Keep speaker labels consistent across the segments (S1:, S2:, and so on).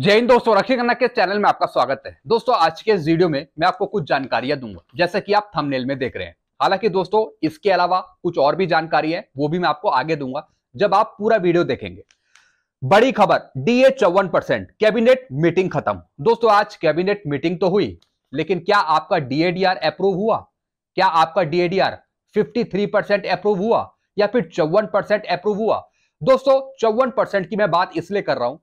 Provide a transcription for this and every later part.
S1: जय हिंद दोस्तों रक्षी कन्ना के चैनल में आपका स्वागत है दोस्तों आज के इस वीडियो में मैं आपको कुछ जानकारियां दूंगा जैसा कि आप थंबनेल में देख रहे हैं हालांकि दोस्तों इसके अलावा कुछ और भी जानकारी है वो भी मैं आपको आगे दूंगा जब आप पूरा वीडियो देखेंगे बड़ी खबर डीए चौवन परसेंट कैबिनेट मीटिंग खत्म दोस्तों आज कैबिनेट मीटिंग तो हुई लेकिन क्या आपका डीएडीआर अप्रूव हुआ क्या आपका डीएडीआर थ्री परसेंट अप्रूव हुआ या फिर चौवन परसेंट अप्रूव हुआ दोस्तों चौवन परसेंट की मैं बात इसलिए कर रहा हूं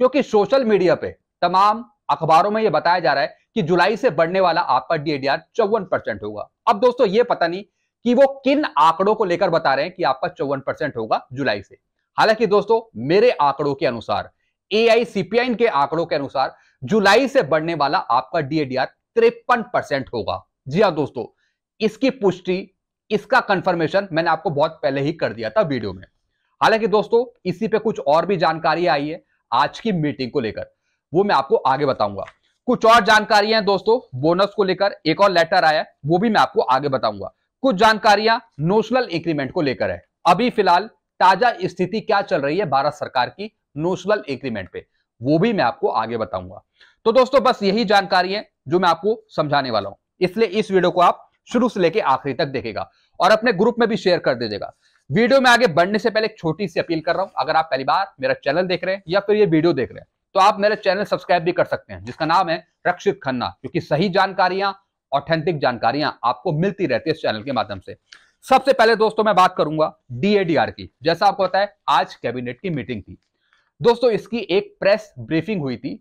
S1: क्योंकि सोशल मीडिया पे तमाम अखबारों में यह बताया जा रहा है कि जुलाई से बढ़ने वाला आपका डीएडीआर चौवन परसेंट होगा अब दोस्तों ये पता नहीं कि वो किन आंकड़ों को लेकर बता रहे हैं कि आपका चौवन परसेंट होगा जुलाई से हालांकि दोस्तों मेरे आंकड़ों के अनुसार ए के आंकड़ों के अनुसार जुलाई से बढ़ने वाला आपका डीएडीआर तिरपन परसेंट होगा जी हाँ दोस्तों इसकी पुष्टि इसका कंफर्मेशन मैंने आपको बहुत पहले ही कर दिया था वीडियो में हालांकि दोस्तों इसी पे कुछ और भी जानकारी आई है आज की मीटिंग को लेकर वो मैं आपको आगे बताऊंगा कुछ और जानकारियां दोस्तों बोनस को लेकर एक और लेटर आया वो भी मैं आपको आगे बताऊंगा कुछ जानकारियां नोशनल इंक्रीमेंट को लेकर है अभी फिलहाल ताजा स्थिति क्या चल रही है भारत सरकार की नोशनल इंक्रीमेंट पे वो भी मैं आपको आगे बताऊंगा तो दोस्तों बस यही जानकारी है जो मैं आपको समझाने वाला हूं इसलिए इस वीडियो को आप शुरू से लेकर आखिरी तक देखेगा और अपने ग्रुप में भी शेयर कर दीजिएगा वीडियो में आगे बढ़ने से पहले एक छोटी सी अपील कर रहा हूं अगर आप पहली बार मेरा चैनल देख रहे हैं या फिर ये वीडियो देख रहे हैं तो आप मेरा चैनल सब्सक्राइब भी कर सकते हैं जिसका नाम है रक्षित खन्ना क्योंकि सही जानकारियां ऑथेंटिक जानकारियां आपको मिलती रहती है इस चैनल के माध्यम से सबसे पहले दोस्तों मैं बात करूंगा डीएडीआर की जैसा आपको पता है आज कैबिनेट की मीटिंग थी दोस्तों इसकी एक प्रेस ब्रीफिंग हुई थी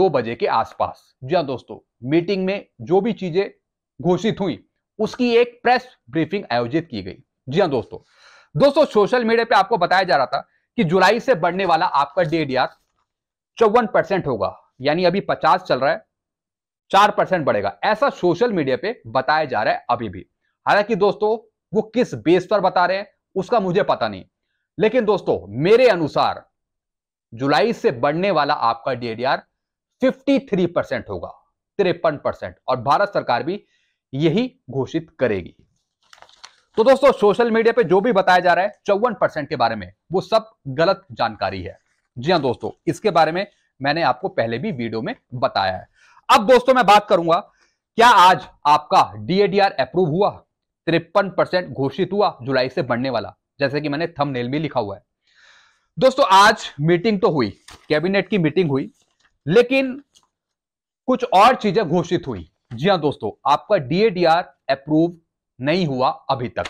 S1: दो बजे के आसपास जी हाँ दोस्तों मीटिंग में जो भी चीजें घोषित हुई उसकी एक प्रेस ब्रीफिंग आयोजित की गई जी हाँ दोस्तों दोस्तों सोशल मीडिया पे आपको बताया जा रहा था कि जुलाई से बढ़ने वाला आपका डीडीआर चौवन परसेंट होगा यानी अभी पचास चल रहा है चार परसेंट बढ़ेगा ऐसा सोशल मीडिया पे बताया जा रहा है अभी भी हालांकि दोस्तों वो किस बेस पर बता रहे हैं उसका मुझे पता नहीं लेकिन दोस्तों मेरे अनुसार जुलाई से बढ़ने वाला आपका डीडीआर 53 परसेंट होगा तिरपन परसेंट और भारत सरकार भी यही घोषित करेगी तो दोस्तों सोशल मीडिया पे जो भी बताया जा रहा है चौवन परसेंट के बारे में वो सब गलत जानकारी है जी हाँ दोस्तों इसके बारे में मैंने आपको पहले भी वीडियो में बताया है अब दोस्तों मैं बात करूंगा क्या आज आपका डीएडीआर अप्रूव हुआ तिरपन परसेंट घोषित हुआ जुलाई से बढ़ने वाला जैसे कि मैंने थमनेल में लिखा हुआ है दोस्तों आज मीटिंग तो हुई कैबिनेट की मीटिंग हुई लेकिन कुछ और चीजें घोषित हुई जी हाँ दोस्तों आपका डीएडीआर अप्रूव नहीं हुआ अभी तक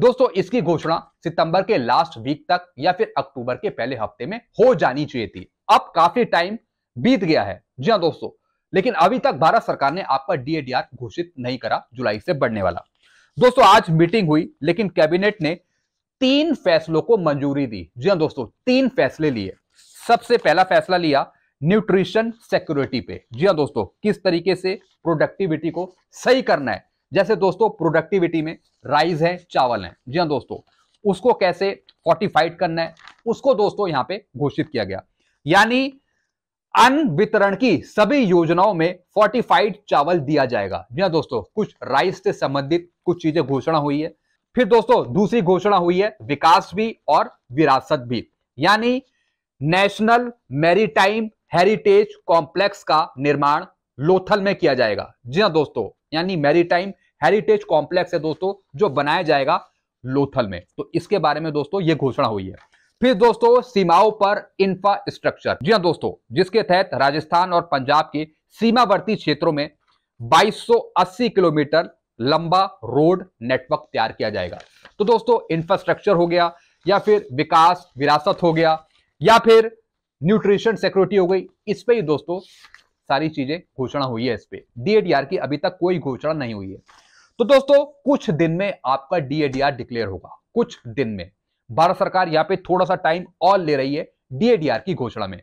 S1: दोस्तों इसकी घोषणा सितंबर के लास्ट वीक तक या फिर अक्टूबर के पहले हफ्ते में हो जानी चाहिए थी अब काफी टाइम बीत गया है जी हाँ दोस्तों लेकिन अभी तक भारत सरकार ने आपका डीएडीआर घोषित नहीं करा जुलाई से बढ़ने वाला दोस्तों आज मीटिंग हुई लेकिन कैबिनेट ने तीन फैसलों को मंजूरी दी जी हाँ दोस्तों तीन फैसले लिए सबसे पहला फैसला लिया न्यूट्रिशन सिक्योरिटी पे जी हाँ दोस्तों किस तरीके से प्रोडक्टिविटी को सही करना है जैसे दोस्तों प्रोडक्टिविटी में राइस है चावल है जी हाँ दोस्तों उसको कैसे फोर्टिफाइड करना है उसको दोस्तों यहां पे घोषित किया गया यानी अन्न वितरण की सभी योजनाओं में फोर्टिफाइड चावल दिया जाएगा जी हाँ दोस्तों कुछ राइस से संबंधित कुछ चीजें घोषणा हुई है फिर दोस्तों दूसरी घोषणा हुई है विकास भी और विरासत भी यानी नेशनल मैरीटाइम हेरिटेज कॉम्प्लेक्स का निर्माण लोथल में किया जाएगा जी हाँ दोस्तों यानी मैरीटाइम हेरिटेज कॉम्प्लेक्स है दोस्तों जो बनाया जाएगा लोथल में तो इसके बारे में दोस्तों ये घोषणा हुई है फिर दोस्तों सीमाओं पर इंफ्रास्ट्रक्चर जी हाँ दोस्तों जिसके तहत राजस्थान और पंजाब के सीमावर्ती क्षेत्रों में 2280 किलोमीटर लंबा रोड नेटवर्क तैयार किया जाएगा तो दोस्तों इंफ्रास्ट्रक्चर हो गया या फिर विकास विरासत हो गया या फिर न्यूट्रिशन सिक्योरिटी हो गई इस पर ही दोस्तों सारी चीजें घोषणा हुई है इस पर डीएडीआर की अभी तक कोई घोषणा नहीं हुई है तो दोस्तों कुछ दिन में आपका डीएडीआर डिक्लेयर होगा कुछ दिन में भारत सरकार यहाँ पे थोड़ा सा टाइम और ले रही है डीएडीआर की घोषणा में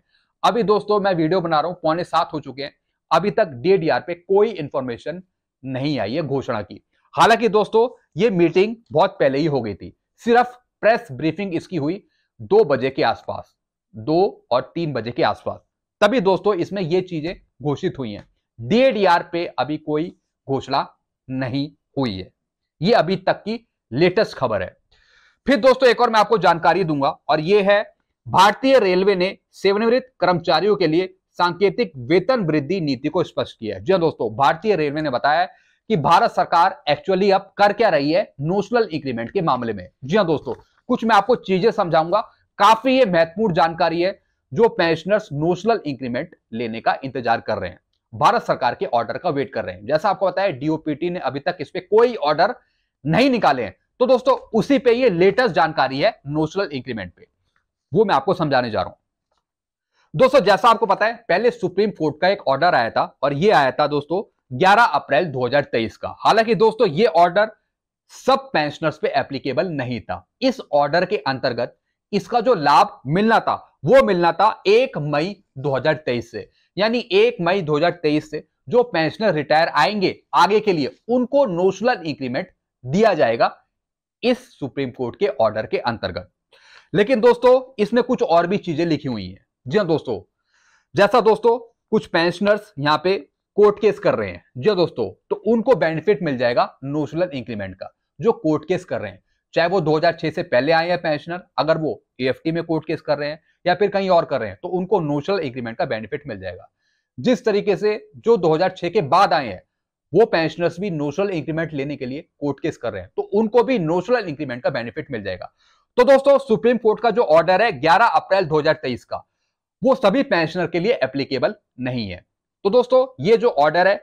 S1: अभी दोस्तों मैं वीडियो बना रहा हूं पौने सात हो चुके हैं अभी तक डीएडीआर पे कोई इंफॉर्मेशन नहीं आई है घोषणा की हालांकि दोस्तों ये मीटिंग बहुत पहले ही हो गई थी सिर्फ प्रेस ब्रीफिंग इसकी हुई दो बजे के आसपास दो और तीन बजे के आसपास तभी दोस्तों इसमें यह चीजें घोषित हुई हैं डीएडीआर पे अभी कोई घोषणा नहीं हुई है ये अभी तक की लेटेस्ट खबर है फिर दोस्तों एक और मैं आपको जानकारी दूंगा और यह है भारतीय रेलवे ने सेवनिवृत्त कर्मचारियों के लिए सांकेतिक वेतन वृद्धि नीति को स्पष्ट किया है जी हाँ दोस्तों भारतीय रेलवे ने बताया कि भारत सरकार एक्चुअली अब कर क्या रही है नोशनल इंक्रीमेंट के मामले में जी हाँ दोस्तों कुछ मैं आपको चीजें समझाऊंगा काफी ये महत्वपूर्ण जानकारी है जो पेंशनर्स नोशनल इंक्रीमेंट लेने का इंतजार कर रहे हैं भारत सरकार के ऑर्डर का वेट कर रहे हैं जैसा आपको बताया डीओपीटी ने अभी तक इस पर कोई ऑर्डर नहीं निकाले हैं तो दोस्तों उसी पे ये लेटेस्ट जानकारी है नोशनल इंक्रीमेंट पे वो मैं आपको समझाने जा रहा हूं दोस्तों जैसा आपको पता है पहले सुप्रीम कोर्ट का एक ऑर्डर आया था और ये आया था दोस्तों 11 अप्रैल 2023 का हालांकि दोस्तों ये ऑर्डर सब पेंशनर्स पे एप्लीकेबल नहीं था इस ऑर्डर के अंतर्गत इसका जो लाभ मिलना था वो मिलना था एक मई 2023 से यानी एक मई 2023 से जो पेंशनर रिटायर आएंगे आगे के लिए उनको नोशनल इंक्रीमेंट दिया जाएगा इस सुप्रीम कोर्ट के ऑर्डर के अंतर्गत लेकिन दोस्तों इसमें कुछ और भी चीजें लिखी हुई हैं जी हाँ दोस्तों जैसा दोस्तों कुछ पेंशनर्स यहां पे कोर्ट केस कर रहे हैं जी हाँ दोस्तों तो उनको बेनिफिट मिल जाएगा नोशनल इंक्रीमेंट का जो कोर्ट केस कर रहे हैं चाहे वो 2006 से पहले आए हैं पेंशनर अगर वो एएफटी में कोर्ट केस कर रहे हैं या फिर कहीं और कर रहे हैं तो उनको नोशनल एग्रीमेंट का बेनिफिट मिल जाएगा जिस तरीके से जो 2006 के बाद आए हैं वो पेंशनर्स भी नोशनल इंक्रीमेंट लेने के लिए कोर्ट केस कर रहे हैं तो उनको भी नोशनल इंक्रीमेंट का बेनिफिट मिल जाएगा तो दोस्तों सुप्रीम कोर्ट का जो ऑर्डर है 11 अप्रैल 2023 का वो सभी पेंशनर के लिए एप्लीकेबल नहीं है तो दोस्तों ये जो ऑर्डर है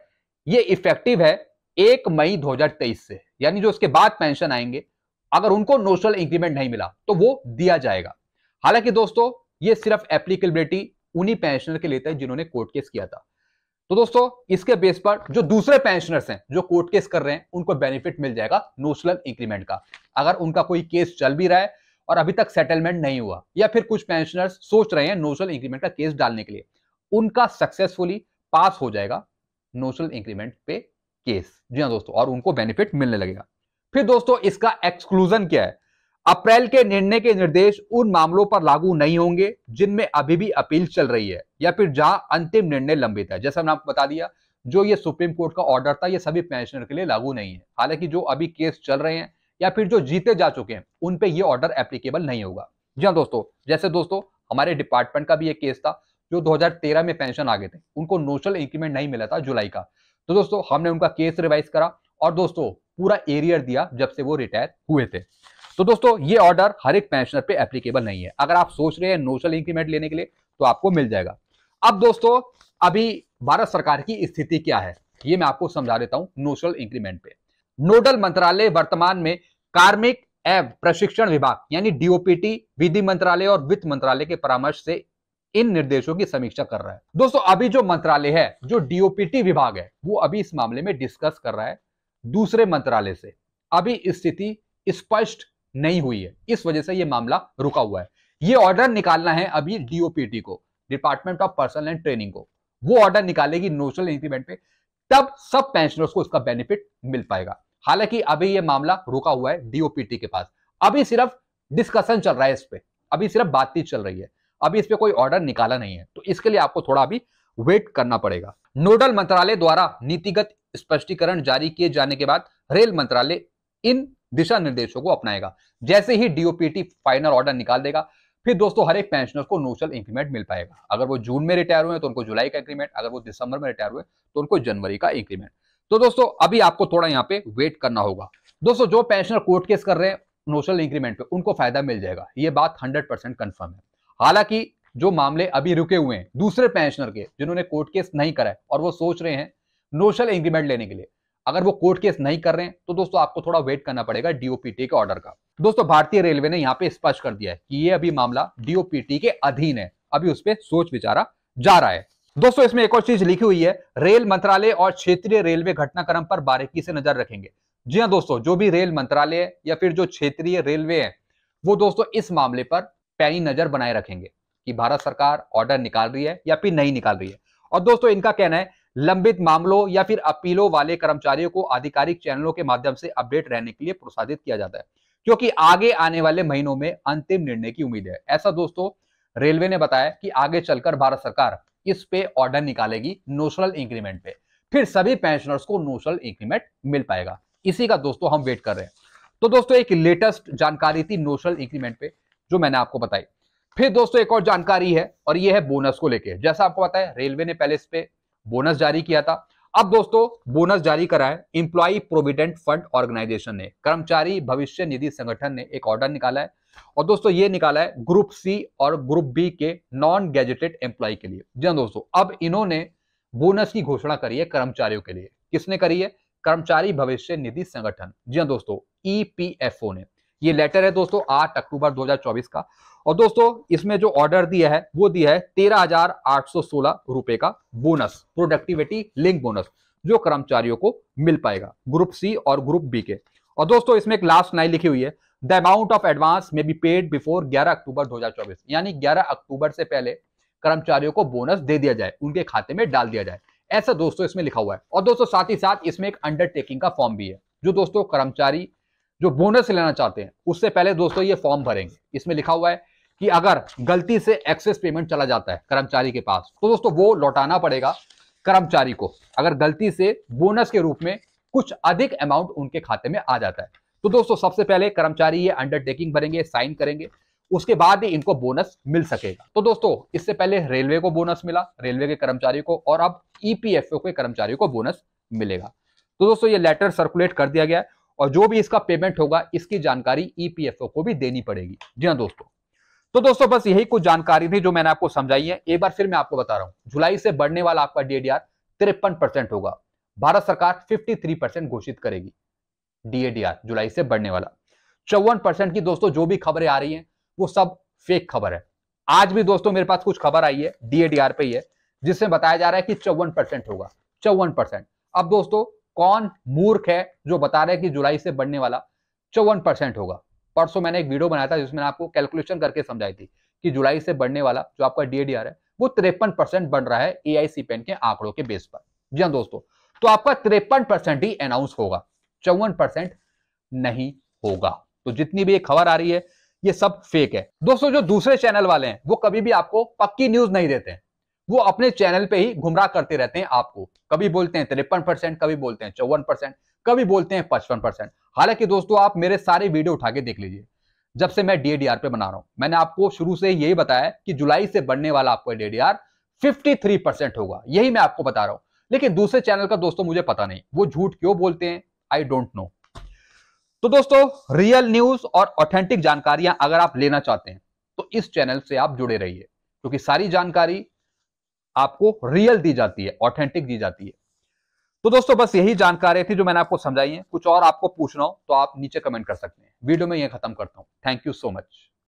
S1: ये इफेक्टिव है एक मई 2023 से यानी जो उसके बाद पेंशन आएंगे अगर उनको नोशनल इंक्रीमेंट नहीं मिला तो वो दिया जाएगा हालांकि दोस्तों ये सिर्फ एप्लीकेबिलिटी उन्हीं पेंशनर के लेता है जिन्होंने कोर्ट केस किया था तो दोस्तों इसके बेस पर जो दूसरे पेंशनर्स हैं जो कोर्ट केस कर रहे हैं उनको बेनिफिट मिल जाएगा नोशनल इंक्रीमेंट का अगर उनका कोई केस चल भी रहा है और अभी तक सेटलमेंट नहीं हुआ या फिर कुछ पेंशनर्स सोच रहे हैं नोशनल इंक्रीमेंट का केस डालने के लिए उनका सक्सेसफुली पास हो जाएगा नोशनल इंक्रीमेंट पे केस जी हाँ दोस्तों और उनको बेनिफिट मिलने लगेगा फिर दोस्तों इसका एक्सक्लूजन क्या है अप्रैल के निर्णय के निर्देश उन मामलों पर लागू नहीं होंगे जिनमें अभी भी अपील चल रही है या फिर जहां अंतिम निर्णय लंबित है जैसा हमने आपको बता दिया जो ये सुप्रीम कोर्ट का ऑर्डर था ये सभी पेंशनर के लिए लागू नहीं है हालांकि जो अभी केस चल रहे हैं या फिर जो जीते जा चुके हैं उन पर ये ऑर्डर एप्लीकेबल नहीं होगा जी हाँ दोस्तों जैसे दोस्तों हमारे डिपार्टमेंट का भी एक केस था जो 2013 में पेंशन आ गए थे उनको नोशल इंक्रीमेंट नहीं मिला था जुलाई का तो दोस्तों हमने उनका केस रिवाइज करा और दोस्तों पूरा एरियर दिया जब से वो रिटायर हुए थे तो दोस्तों ये ऑर्डर हर एक पेंशनर पे एप्लीकेबल नहीं है अगर आप सोच रहे हैं नोशल इंक्रीमेंट लेने के लिए तो आपको मिल जाएगा अब दोस्तों अभी भारत सरकार की स्थिति क्या है ये मैं आपको समझा देता हूं नोशल इंक्रीमेंट पे नोडल मंत्रालय वर्तमान में कार्मिक एवं प्रशिक्षण विभाग यानी डीओपीटी विधि मंत्रालय और वित्त मंत्रालय के परामर्श से इन निर्देशों की समीक्षा कर रहा है दोस्तों अभी जो मंत्रालय है जो डीओपीटी विभाग है वो अभी इस मामले में डिस्कस कर रहा है दूसरे मंत्रालय से अभी स्थिति स्पष्ट नहीं हुई है इस वजह से यह मामला रुका हुआ है ये ऑर्डर निकालना है अभी डीओपीटी को department of personnel and training को वो ऑर्डर निकालेगी नोशनल इंक्रीमेंट पे तब सब पेंशनर्स को इसका बेनिफिट मिल पाएगा हालांकि अभी ये मामला रुका हुआ है डीओपीटी के पास अभी सिर्फ डिस्कशन चल रहा है इस पर अभी सिर्फ बातचीत चल रही है अभी इस पर कोई ऑर्डर निकाला नहीं है तो इसके लिए आपको थोड़ा अभी वेट करना पड़ेगा नोडल मंत्रालय द्वारा नीतिगत स्पष्टीकरण जारी किए जाने के बाद रेल मंत्रालय इन दिशा निर्देशों को अपनाएगा जैसे ही डीओपीटी फाइनल ऑर्डर निकाल देगा फिर दोस्तों हर एक पेंशनर को नोशल इंक्रीमेंट मिल पाएगा अगर वो जून में रिटायर हुए तो उनको जुलाई का इंक्रीमेंट अगर वो दिसंबर में रिटायर हुए तो उनको जनवरी का इंक्रीमेंट तो दोस्तों अभी आपको थोड़ा यहाँ पे वेट करना होगा दोस्तों जो पेंशनर कोर्ट केस कर रहे हैं नोशल इंक्रीमेंट पे उनको फायदा मिल जाएगा ये बात हंड्रेड परसेंट कन्फर्म है हालांकि जो मामले अभी रुके हुए हैं दूसरे पेंशनर के जिन्होंने कोर्ट केस नहीं कराए और वो सोच रहे हैं नोशल इंक्रीमेंट लेने के लिए अगर वो कोर्ट केस नहीं कर रहे हैं तो दोस्तों आपको थोड़ा वेट करना पड़ेगा डीओपीटी के ऑर्डर का दोस्तों भारतीय रेलवे ने यहाँ पे स्पष्ट कर दिया है कि ये अभी मामला डीओपीटी के अधीन है अभी उस पर सोच विचारा जा रहा है दोस्तों इसमें एक और चीज लिखी हुई है रेल मंत्रालय और क्षेत्रीय रेलवे घटनाक्रम पर बारीकी से नजर रखेंगे जी हाँ दोस्तों जो भी रेल मंत्रालय या फिर जो क्षेत्रीय रेलवे है वो दोस्तों इस मामले पर पैनी नजर बनाए रखेंगे कि भारत सरकार ऑर्डर निकाल रही है या फिर नहीं निकाल रही है और दोस्तों इनका कहना है लंबित मामलों या फिर अपीलों वाले कर्मचारियों को आधिकारिक चैनलों के माध्यम से अपडेट रहने के लिए प्रोत्साहित किया जाता है क्योंकि आगे आने वाले महीनों में अंतिम निर्णय की उम्मीद है ऐसा दोस्तों रेलवे ने बताया कि आगे चलकर भारत सरकार इस पे ऑर्डर निकालेगी नोशनल इंक्रीमेंट पे फिर सभी पेंशनर्स को नोशनल इंक्रीमेंट मिल पाएगा इसी का दोस्तों हम वेट कर रहे हैं तो दोस्तों एक लेटेस्ट जानकारी थी नोशनल इंक्रीमेंट पे जो मैंने आपको बताई फिर दोस्तों एक और जानकारी है और ये है बोनस को लेके जैसा आपको पता है रेलवे ने पहले इस पे बोनस जारी किया था अब दोस्तों बोनस जारी करा है इंप्लॉई प्रोविडेंट फंड ऑर्गेनाइजेशन ने कर्मचारी भविष्य निधि संगठन ने एक ऑर्डर निकाला है और दोस्तों ये निकाला है ग्रुप सी और ग्रुप बी के नॉन गैजेटेड एम्प्लॉय के लिए जी हाँ दोस्तों अब इन्होंने बोनस की घोषणा करी है कर्मचारियों के लिए किसने करी है कर्मचारी भविष्य निधि संगठन जी हाँ दोस्तों ईपीएफओ e ने ये लेटर है दोस्तों आठ अक्टूबर 2024 का और दोस्तों इसमें जो ऑर्डर दिया है वो दिया है तेरह हजार आठ सौ सोलह रुपए का बोनस प्रोडक्टिविटी लिंक बोनस जो कर्मचारियों को मिल पाएगा ग्रुप सी और ग्रुप बी के और दोस्तों इसमें एक लास्ट लाइन लिखी हुई है द अमाउंट ऑफ एडवांस में बी पेड बिफोर 11 अक्टूबर 2024 यानी 11 अक्टूबर से पहले कर्मचारियों को बोनस दे दिया जाए उनके खाते में डाल दिया जाए ऐसा दोस्तों इसमें लिखा हुआ है और दोस्तों साथ ही साथ इसमें एक अंडरटेकिंग का फॉर्म भी है जो दोस्तों कर्मचारी जो बोनस लेना चाहते हैं उससे पहले दोस्तों ये फॉर्म भरेंगे इसमें लिखा हुआ है कि अगर गलती से एक्सेस पेमेंट चला जाता है कर्मचारी के पास तो दोस्तों वो लौटाना पड़ेगा कर्मचारी को अगर गलती से बोनस के रूप में कुछ अधिक अमाउंट उनके खाते में आ जाता है तो दोस्तों सबसे पहले कर्मचारी ये अंडरटेकिंग भरेंगे साइन करेंगे उसके बाद ही इनको बोनस मिल सकेगा तो दोस्तों इससे पहले रेलवे को बोनस मिला रेलवे के कर्मचारी को और अब ईपीएफओ e के कर्मचारी को बोनस मिलेगा तो दोस्तों ये लेटर सर्कुलेट कर दिया गया है और जो भी इसका पेमेंट होगा इसकी जानकारी ईपीएफओ e को भी देनी पड़ेगी जी हाँ दोस्तों तो दोस्तों बस यही कुछ जानकारी थी जो मैंने आपको समझाई है एक बार फिर मैं आपको बता रहा हूं जुलाई से बढ़ने वाला आपका डीएडीआर तिरपन परसेंट होगा भारत सरकार 53 परसेंट घोषित करेगी डीएडीआर जुलाई से बढ़ने वाला चौवन परसेंट की दोस्तों जो भी खबरें आ रही हैं वो सब फेक खबर है आज भी दोस्तों मेरे पास कुछ खबर आई है डीएडीआर पे ही है जिसमें बताया जा रहा है कि चौवन परसेंट होगा चौवन परसेंट अब दोस्तों कौन मूर्ख है जो बता रहे हैं कि जुलाई से बढ़ने वाला चौवन परसेंट होगा परसों मैंने एक वीडियो बनाया था जिसमें आपको कैलकुलेशन करके समझाई थी कि जुलाई से बढ़ने वाला जो आपका डीएडीआर है वो तिरपन परसेंट बढ़ रहा है ए पेन के आंकड़ों के बेस पर जी हाँ दोस्तों तो आपका तिरपन परसेंट ही अनाउंस होगा चौवन परसेंट नहीं होगा तो जितनी भी ये खबर आ रही है ये सब फेक है दोस्तों जो दूसरे चैनल वाले हैं वो कभी भी आपको पक्की न्यूज नहीं देते वो अपने चैनल पे ही गुमराह करते रहते हैं आपको कभी बोलते हैं तिरपन परसेंट कभी बोलते हैं चौवन परसेंट कभी बोलते हैं पचपन परसेंट हालांकि दोस्तों आप मेरे सारे वीडियो उठा के देख लीजिए जब से मैं डीएडीआर पे बना रहा हूं मैंने आपको शुरू से यही बताया कि जुलाई से बढ़ने वाला आपको डीएडीआर 53 परसेंट होगा यही मैं आपको बता रहा हूं लेकिन दूसरे चैनल का दोस्तों मुझे पता नहीं वो झूठ क्यों बोलते हैं आई डोंट नो तो दोस्तों रियल न्यूज और ऑथेंटिक जानकारियां अगर आप लेना चाहते हैं तो इस चैनल से आप जुड़े रहिए क्योंकि सारी जानकारी आपको रियल दी जाती है ऑथेंटिक दी जाती है तो दोस्तों बस यही जानकारी थी जो मैंने आपको समझाई है कुछ और आपको पूछना हो तो आप नीचे कमेंट कर सकते हैं वीडियो में यह खत्म करता हूं थैंक यू सो मच